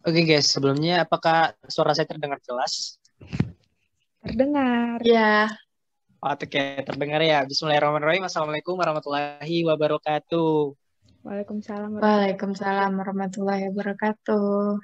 Oke guys, sebelumnya apakah suara saya terdengar jelas? Terdengar. Iya. Oh, Oke, okay. terdengar ya. Bismillahirrahmanirrahim. Assalamualaikum warahmatullahi wabarakatuh. Waalaikumsalam. Waalaikumsalam warahmatullahi wabarakatuh.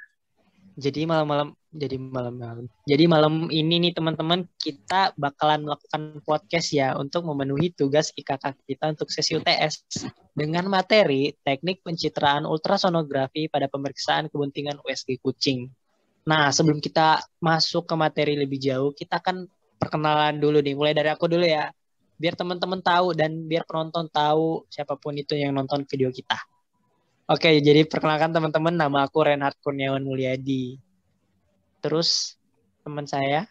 Jadi malam-malam jadi malam-malam. Jadi malam ini nih teman-teman kita bakalan melakukan podcast ya untuk memenuhi tugas IKK kita untuk sesi UTS dengan materi teknik pencitraan ultrasonografi pada pemeriksaan kebuntingan USG kucing. Nah, sebelum kita masuk ke materi lebih jauh, kita akan perkenalan dulu nih. Mulai dari aku dulu ya. Biar teman-teman tahu dan biar penonton tahu siapapun itu yang nonton video kita. Oke, jadi perkenalkan teman-teman, nama aku Renhard Kurniawan Mulyadi terus teman saya.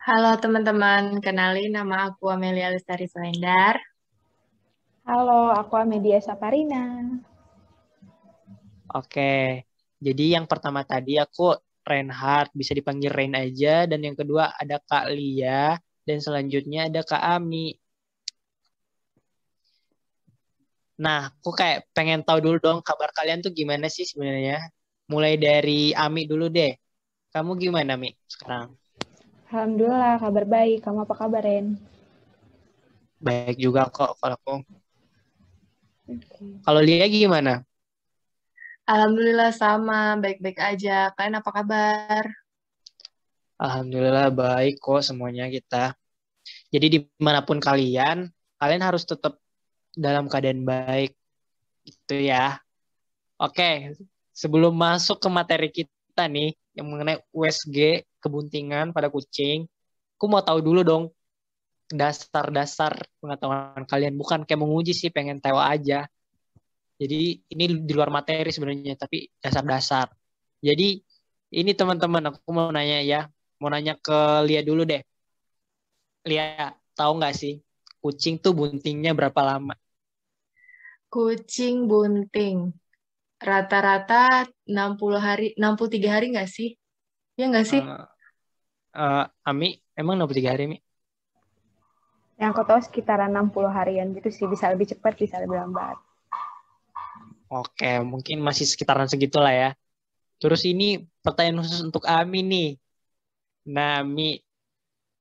Halo teman-teman, kenalin nama aku Amelia Lestari Selendar. Halo, aku Amelia Saparina. Oke, jadi yang pertama tadi aku Reinhardt, bisa dipanggil Rain aja. Dan yang kedua ada Kak Lia, dan selanjutnya ada Kak Ami. Nah, aku kayak pengen tahu dulu dong kabar kalian tuh gimana sih sebenarnya. Mulai dari Ami dulu deh. Kamu gimana, Mi, sekarang? Alhamdulillah, kabar baik. Kamu apa kabar, Ren? Baik juga kok kalau aku. Kalau Lia gimana? Alhamdulillah sama, baik-baik aja. Kalian apa kabar? Alhamdulillah baik kok semuanya kita. Jadi dimanapun kalian, kalian harus tetap dalam keadaan baik. Itu ya. Oke, sebelum masuk ke materi kita, cerita nih yang mengenai USG kebuntingan pada kucing. Aku mau tahu dulu dong dasar-dasar pengetahuan kalian bukan kayak menguji sih pengen tewa aja. Jadi ini di luar materi sebenarnya tapi dasar-dasar. Jadi ini teman-teman aku mau nanya ya, mau nanya ke Lia dulu deh. Lia, tahu nggak sih kucing tuh buntingnya berapa lama? Kucing bunting rata-rata 60 hari 63 hari enggak sih? Ya enggak sih? Uh, uh, Ami, emang 63 hari, Mi? Yang aku tahu sekitaran 60 harian gitu sih, bisa lebih cepat, bisa lebih lambat. Oke, mungkin masih sekitaran segitulah ya. Terus ini pertanyaan khusus untuk Ami nih. Nah, Mi,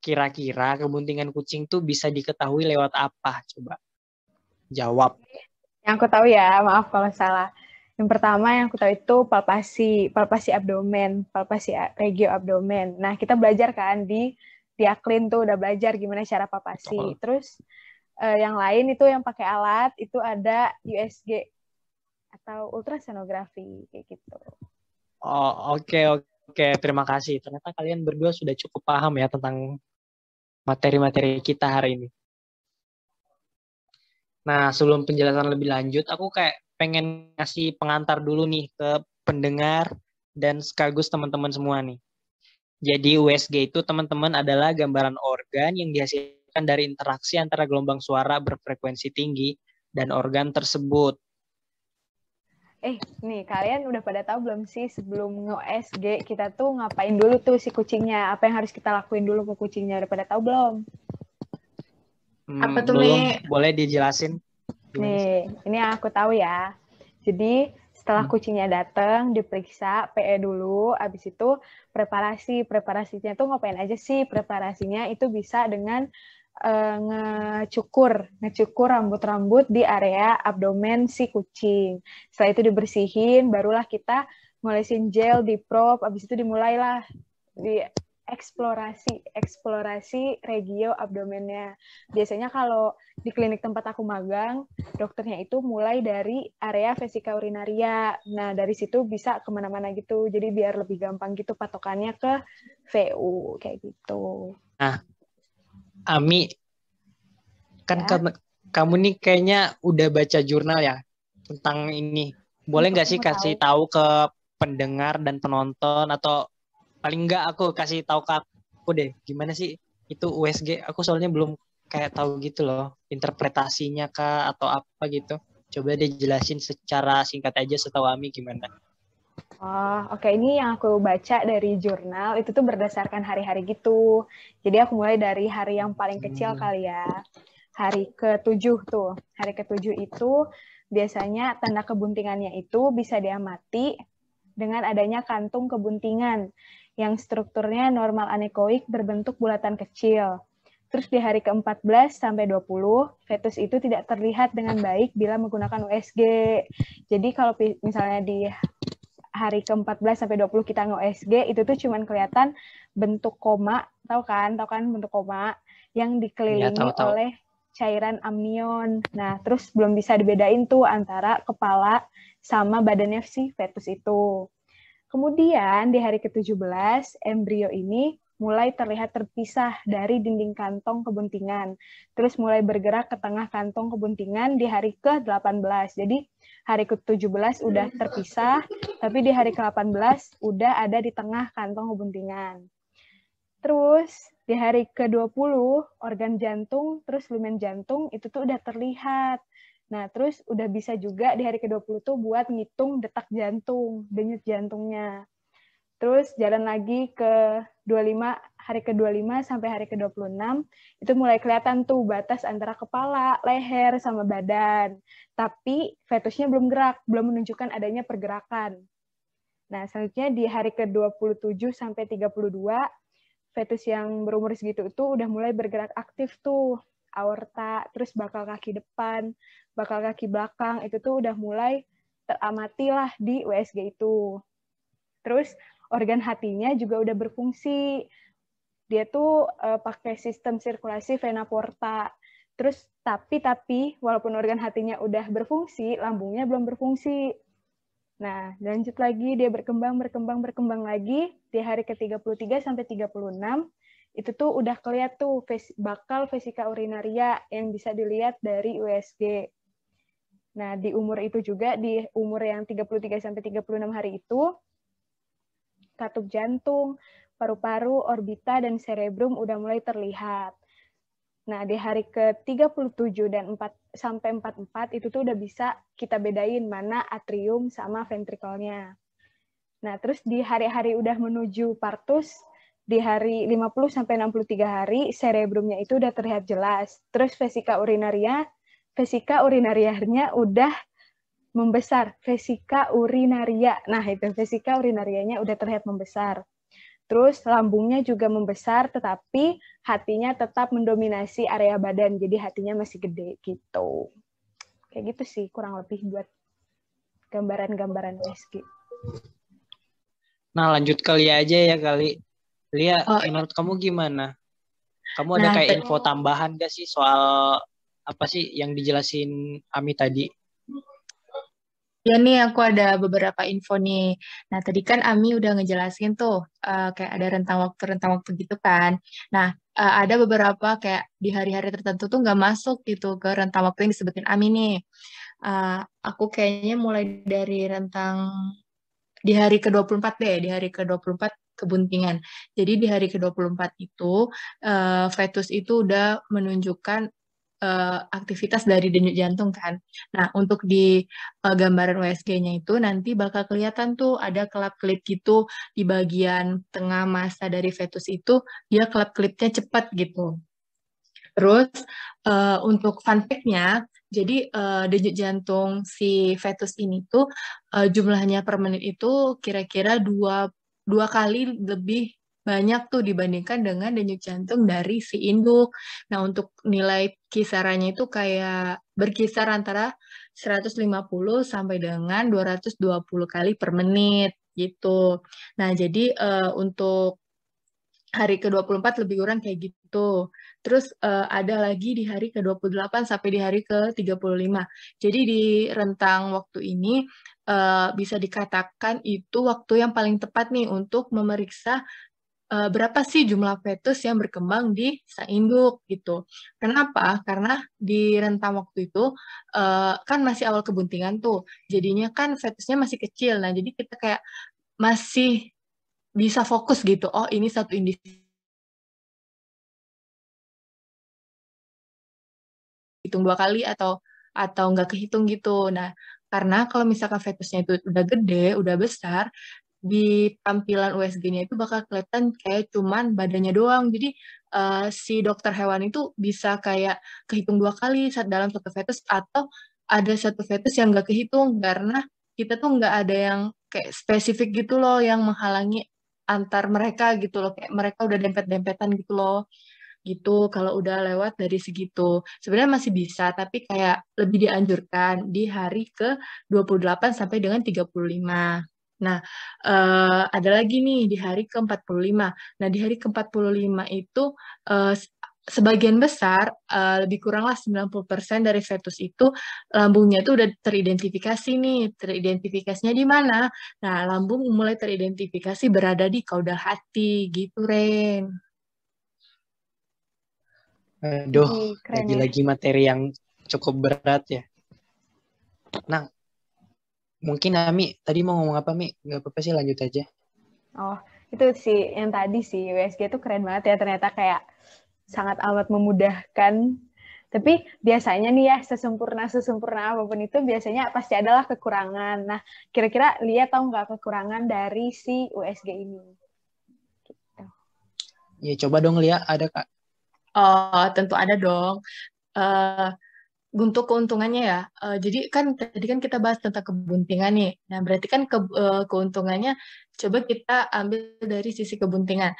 kira-kira kebuntingan kucing tuh bisa diketahui lewat apa? Coba jawab. Yang aku tahu ya, maaf kalau salah. Yang pertama yang aku tahu itu palpasi, palpasi abdomen, palpasi regio abdomen. Nah, kita belajar kan di tiaklin tuh udah belajar gimana cara palpasi. Oh. Terus eh, yang lain itu yang pakai alat itu ada USG atau ultrasonografi kayak gitu. Oh, oke okay, oke. Okay. Terima kasih. Ternyata kalian berdua sudah cukup paham ya tentang materi-materi kita hari ini. Nah, sebelum penjelasan lebih lanjut, aku kayak pengen ngasih pengantar dulu nih ke pendengar dan sekaligus teman-teman semua nih. Jadi USG itu teman-teman adalah gambaran organ yang dihasilkan dari interaksi antara gelombang suara berfrekuensi tinggi dan organ tersebut. Eh, nih kalian udah pada tahu belum sih sebelum nge-USG kita tuh ngapain dulu tuh si kucingnya? Apa yang harus kita lakuin dulu ke kucingnya? Udah pada tahu belum? Hmm, Apa tuh, belum. Boleh dijelasin? Nih, ini yang aku tahu ya. Jadi setelah hmm. kucingnya datang diperiksa PE dulu abis itu preparasi preparasinya tuh ngapain aja sih preparasinya itu bisa dengan uh, ngecukur ngecukur rambut-rambut di area abdomen si kucing setelah itu dibersihin barulah kita ngolesin gel di prop Abis itu dimulailah di eksplorasi eksplorasi regio abdomennya. Biasanya kalau di klinik tempat aku magang, dokternya itu mulai dari area vesika urinaria. Nah dari situ bisa kemana-mana gitu. Jadi biar lebih gampang gitu patokannya ke VU kayak gitu. Nah, Ami, kan ya. kamu, kamu nih kayaknya udah baca jurnal ya tentang ini. Boleh iya, nggak sih kasih tahu. tahu ke pendengar dan penonton atau paling enggak aku kasih tahu ke aku deh gimana sih itu USG aku soalnya belum kayak tahu gitu loh interpretasinya kah atau apa gitu coba deh jelasin secara singkat aja setahu Ami gimana Oh, oke. Okay. Ini yang aku baca dari jurnal itu tuh berdasarkan hari-hari gitu. Jadi aku mulai dari hari yang paling kecil hmm. kali ya. Hari ke-7 tuh. Hari ke-7 itu biasanya tanda kebuntingannya itu bisa diamati dengan adanya kantung kebuntingan yang strukturnya normal anekoik berbentuk bulatan kecil. Terus di hari ke-14 sampai 20, fetus itu tidak terlihat dengan baik bila menggunakan USG. Jadi kalau misalnya di hari ke-14 sampai 20 kita nge-USG, itu tuh cuman kelihatan bentuk koma, tahu kan? Tahu kan bentuk koma yang iya, dikelilingi ya, tahu, tahu. oleh cairan amnion. Nah, terus belum bisa dibedain tuh antara kepala sama badannya si fetus itu. Kemudian di hari ke-17, embrio ini mulai terlihat terpisah dari dinding kantong kebuntingan, terus mulai bergerak ke tengah kantong kebuntingan di hari ke-18. Jadi hari ke-17 udah terpisah, tapi di hari ke-18 udah ada di tengah kantong kebuntingan. Terus di hari ke-20 organ jantung terus lumen jantung itu tuh udah terlihat Nah, terus udah bisa juga di hari ke-20 tuh buat ngitung detak jantung, denyut jantungnya. Terus jalan lagi ke 25, hari ke-25 sampai hari ke-26, itu mulai kelihatan tuh batas antara kepala, leher, sama badan. Tapi fetusnya belum gerak, belum menunjukkan adanya pergerakan. Nah, selanjutnya di hari ke-27 sampai 32, fetus yang berumur segitu itu udah mulai bergerak aktif tuh aorta, terus bakal kaki depan, bakal kaki belakang, itu tuh udah mulai teramati lah di USG itu. Terus organ hatinya juga udah berfungsi. Dia tuh uh, pakai sistem sirkulasi vena porta. Terus tapi tapi walaupun organ hatinya udah berfungsi, lambungnya belum berfungsi. Nah, lanjut lagi dia berkembang berkembang berkembang lagi di hari ke-33 sampai 36 itu tuh udah keliat tuh bakal vesika urinaria yang bisa dilihat dari USG. Nah, di umur itu juga, di umur yang 33-36 hari itu, katup jantung, paru-paru, orbita, dan serebrum udah mulai terlihat. Nah, di hari ke-37 dan 4 sampai 44 itu tuh udah bisa kita bedain mana atrium sama ventrikelnya. Nah, terus di hari-hari udah menuju partus, di hari 50 sampai 63 hari serebrumnya itu udah terlihat jelas. Terus vesika urinaria, vesika urinariarnya udah membesar, vesika urinaria. Nah, itu vesika urinarianya udah terlihat membesar. Terus lambungnya juga membesar tetapi hatinya tetap mendominasi area badan. Jadi hatinya masih gede gitu. Kayak gitu sih kurang lebih buat gambaran-gambaran USG. Nah, lanjut kali aja ya kali. Lia, oh, iya. menurut kamu gimana? Kamu ada nah, kayak info tambahan gak sih soal apa sih yang dijelasin Ami tadi? Ya nih aku ada beberapa info nih. Nah tadi kan Ami udah ngejelasin tuh uh, kayak ada rentang waktu rentang waktu gitu kan. Nah uh, ada beberapa kayak di hari-hari tertentu tuh nggak masuk gitu ke rentang waktu yang disebutin Ami nih. Uh, aku kayaknya mulai dari rentang di hari ke-24 deh, di hari ke-24 kebuntingan. Jadi di hari ke-24 itu uh, fetus itu udah menunjukkan uh, aktivitas dari denyut jantung kan. Nah, untuk di uh, gambaran USG-nya itu nanti bakal kelihatan tuh ada kelap-kelip gitu di bagian tengah masa dari fetus itu dia kelap-kelipnya cepat gitu. Terus uh, untuk fun fact-nya, jadi uh, denyut jantung si fetus ini tuh uh, jumlahnya per menit itu kira-kira 2 dua kali lebih banyak tuh dibandingkan dengan denyut jantung dari si induk. Nah, untuk nilai kisarannya itu kayak berkisar antara 150 sampai dengan 220 kali per menit gitu. Nah, jadi uh, untuk hari ke-24 lebih kurang kayak gitu. Terus uh, ada lagi di hari ke-28 sampai di hari ke-35. Jadi di rentang waktu ini uh, bisa dikatakan itu waktu yang paling tepat nih untuk memeriksa uh, berapa sih jumlah fetus yang berkembang di sang induk gitu. Kenapa? Karena di rentang waktu itu uh, kan masih awal kebuntingan tuh. Jadinya kan fetusnya masih kecil. Nah, jadi kita kayak masih bisa fokus gitu. Oh, ini satu individu hitung dua kali atau atau nggak kehitung gitu. Nah, karena kalau misalkan fetusnya itu udah gede, udah besar, di tampilan USG-nya itu bakal kelihatan kayak cuman badannya doang. Jadi uh, si dokter hewan itu bisa kayak kehitung dua kali saat dalam satu fetus atau ada satu fetus yang nggak kehitung karena kita tuh nggak ada yang kayak spesifik gitu loh yang menghalangi antar mereka gitu loh kayak mereka udah dempet-dempetan gitu loh gitu kalau udah lewat dari segitu. Sebenarnya masih bisa tapi kayak lebih dianjurkan di hari ke 28 sampai dengan 35. Nah, eh, ada lagi nih di hari ke-45. Nah, di hari ke-45 itu eh, sebagian besar uh, lebih kuranglah 90% dari fetus itu lambungnya itu udah teridentifikasi nih. Teridentifikasinya di mana? Nah, lambung mulai teridentifikasi berada di kaudal hati gitu, Ren. Aduh, ya. lagi-lagi materi yang cukup berat ya. Nah, mungkin Ami tadi mau ngomong apa Mi? Gak apa-apa sih lanjut aja. Oh, itu sih yang tadi sih USG itu keren banget ya ternyata kayak sangat amat memudahkan. Tapi biasanya nih ya sesempurna sesempurna apapun itu biasanya pasti adalah kekurangan. Nah, kira-kira lihat tau nggak kekurangan dari si USG ini? Gitu. Ya coba dong lihat ada kak Oh, tentu ada dong. Uh, untuk keuntungannya ya. Uh, jadi kan tadi kan kita bahas tentang kebuntingan nih. Nah, berarti kan ke, uh, keuntungannya coba kita ambil dari sisi kebuntingan.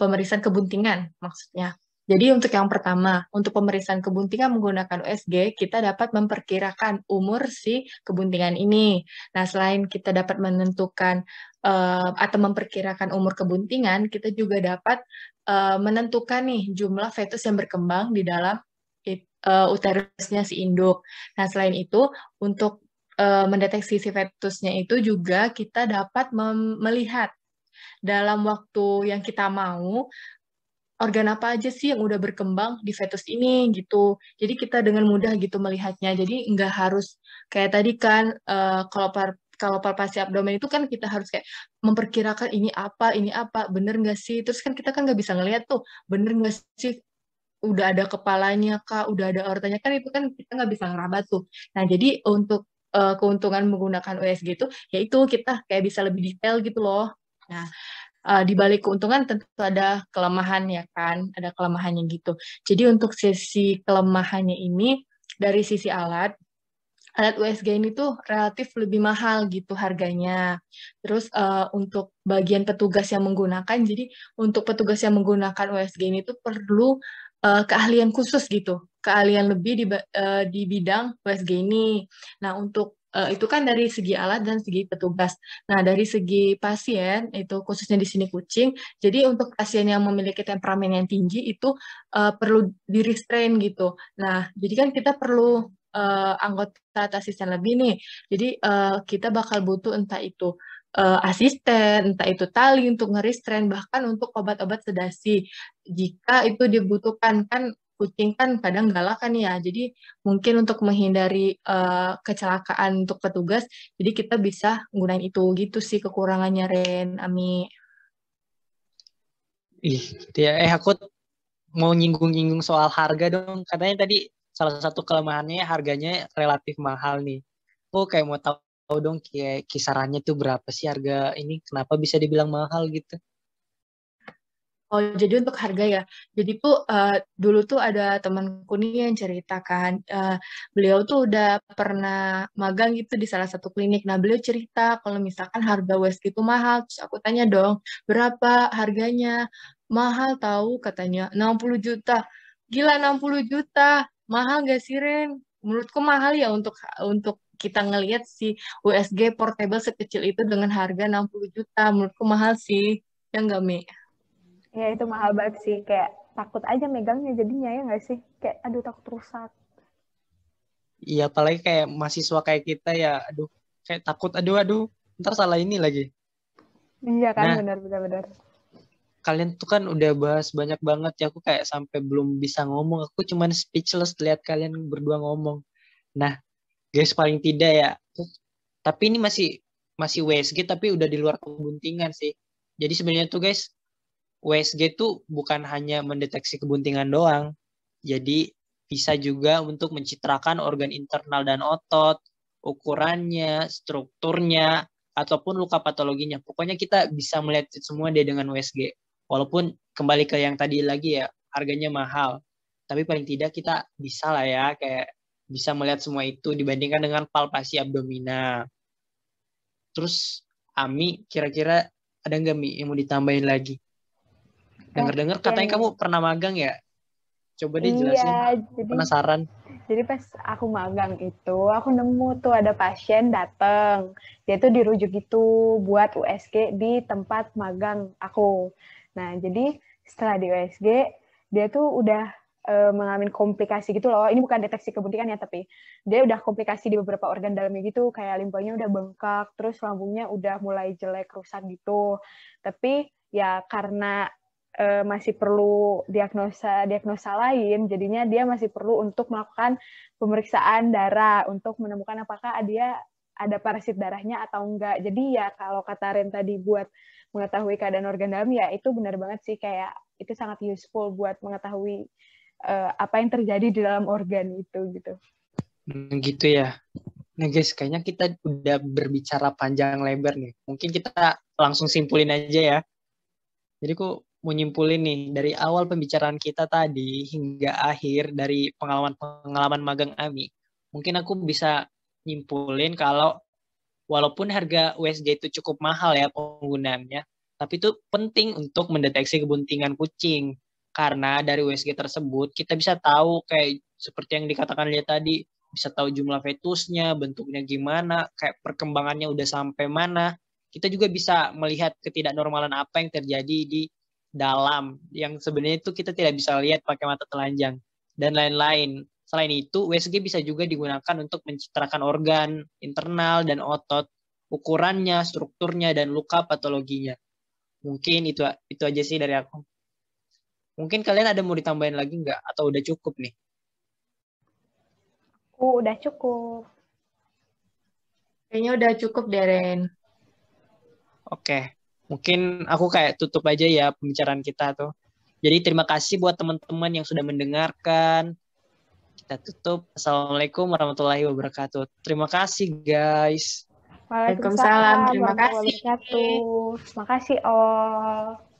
Pemeriksaan kebuntingan maksudnya. Jadi untuk yang pertama, untuk pemeriksaan kebuntingan menggunakan USG, kita dapat memperkirakan umur si kebuntingan ini. Nah, selain kita dapat menentukan uh, atau memperkirakan umur kebuntingan, kita juga dapat uh, menentukan nih jumlah fetus yang berkembang di dalam uh, uterusnya si induk. Nah, selain itu, untuk uh, mendeteksi si fetusnya itu juga kita dapat melihat dalam waktu yang kita mau organ apa aja sih yang udah berkembang di fetus ini gitu. Jadi kita dengan mudah gitu melihatnya. Jadi nggak harus kayak tadi kan uh, kalau par kalau palpasi abdomen itu kan kita harus kayak memperkirakan ini apa, ini apa, bener nggak sih? Terus kan kita kan nggak bisa ngelihat tuh, bener nggak sih udah ada kepalanya kak, udah ada ortanya kan itu kan kita nggak bisa ngerabat tuh. Nah jadi untuk uh, keuntungan menggunakan USG itu yaitu kita kayak bisa lebih detail gitu loh. Nah uh, di balik keuntungan tentu ada kelemahan ya kan, ada kelemahannya gitu. Jadi untuk sisi kelemahannya ini dari sisi alat alat USG ini tuh relatif lebih mahal gitu harganya. Terus uh, untuk bagian petugas yang menggunakan, jadi untuk petugas yang menggunakan USG ini tuh perlu uh, keahlian khusus gitu, keahlian lebih di, uh, di bidang USG ini. Nah untuk uh, itu kan dari segi alat dan segi petugas. Nah, dari segi pasien itu khususnya di sini kucing. Jadi untuk pasien yang memiliki temperamen yang tinggi itu uh, perlu di restrain gitu. Nah, jadi kan kita perlu uh, anggota asisten lebih nih. Jadi uh, kita bakal butuh entah itu uh, asisten, entah itu tali untuk ngerestrain, bahkan untuk obat-obat sedasi. Jika itu dibutuhkan, kan kucing kan kadang galak kan ya. Jadi mungkin untuk menghindari uh, kecelakaan untuk petugas, jadi kita bisa gunain itu gitu sih kekurangannya Ren, Ami. Ih, ya eh aku mau nyinggung-nyinggung soal harga dong. Katanya tadi salah satu kelemahannya harganya relatif mahal nih. Aku kayak mau tahu, tahu dong kayak kisarannya tuh berapa sih harga ini? Kenapa bisa dibilang mahal gitu? Oh, jadi untuk harga ya. Jadi tuh uh, dulu tuh ada temanku nih yang ceritakan uh, eh, beliau tuh udah pernah magang gitu di salah satu klinik. Nah, beliau cerita kalau misalkan harga USG itu mahal. Terus aku tanya dong, berapa harganya? Mahal tahu katanya 60 juta. Gila 60 juta. Mahal gak sih, Ren? Menurutku mahal ya untuk untuk kita ngelihat si USG portable sekecil itu dengan harga 60 juta. Menurutku mahal sih. yang gak Mi? Iya itu mahal banget sih kayak takut aja megangnya jadinya ya nggak sih kayak aduh takut rusak. Iya apalagi kayak mahasiswa kayak kita ya aduh kayak takut aduh aduh ntar salah ini lagi. Iya kan nah, benar benar benar. Kalian tuh kan udah bahas banyak banget ya aku kayak sampai belum bisa ngomong aku cuman speechless lihat kalian berdua ngomong. Nah guys paling tidak ya tapi ini masih masih WSG tapi udah di luar kebuntingan sih. Jadi sebenarnya tuh guys USG itu bukan hanya mendeteksi kebuntingan doang. Jadi bisa juga untuk mencitrakan organ internal dan otot, ukurannya, strukturnya, ataupun luka patologinya. Pokoknya kita bisa melihat semua dia dengan USG. Walaupun kembali ke yang tadi lagi ya, harganya mahal. Tapi paling tidak kita bisa lah ya kayak bisa melihat semua itu dibandingkan dengan palpasi abdominal. Terus Ami kira-kira ada nggak Mi yang mau ditambahin lagi? Dengar-dengar katanya kamu pernah magang ya? Coba deh iya, jelasin. Iya, jadi, penasaran. Jadi pas aku magang itu, aku nemu tuh ada pasien datang. Dia tuh dirujuk gitu buat USG di tempat magang aku. Nah, jadi setelah di USG, dia tuh udah e, mengalami komplikasi gitu loh. Ini bukan deteksi kebutuhan ya, tapi dia udah komplikasi di beberapa organ dalamnya gitu, kayak limpanya udah bengkak, terus lambungnya udah mulai jelek, rusak gitu. Tapi ya karena uh, masih perlu diagnosa diagnosa lain jadinya dia masih perlu untuk melakukan pemeriksaan darah untuk menemukan apakah dia ada parasit darahnya atau enggak jadi ya kalau kata Ren tadi buat mengetahui keadaan organ dalam ya itu benar banget sih kayak itu sangat useful buat mengetahui uh, apa yang terjadi di dalam organ itu gitu nah, gitu ya Nah guys, kayaknya kita udah berbicara panjang lebar nih. Mungkin kita langsung simpulin aja ya. Jadi kok mau nyimpulin nih dari awal pembicaraan kita tadi hingga akhir dari pengalaman-pengalaman magang Ami, mungkin aku bisa nyimpulin kalau walaupun harga USG itu cukup mahal ya penggunaannya, tapi itu penting untuk mendeteksi kebuntingan kucing. Karena dari USG tersebut kita bisa tahu kayak seperti yang dikatakan dia tadi, bisa tahu jumlah fetusnya, bentuknya gimana, kayak perkembangannya udah sampai mana. Kita juga bisa melihat ketidaknormalan apa yang terjadi di dalam yang sebenarnya itu kita tidak bisa lihat pakai mata telanjang dan lain-lain. Selain itu, USG bisa juga digunakan untuk mencitrakan organ internal dan otot, ukurannya, strukturnya dan luka patologinya. Mungkin itu itu aja sih dari aku. Mungkin kalian ada mau ditambahin lagi nggak atau udah cukup nih? Aku udah cukup. Kayaknya udah cukup, Deren. Oke mungkin aku kayak tutup aja ya pembicaraan kita tuh. Jadi terima kasih buat teman-teman yang sudah mendengarkan. Kita tutup. Assalamualaikum warahmatullahi wabarakatuh. Terima kasih guys. Waalaikumsalam. Terima kasih. Terima kasih all.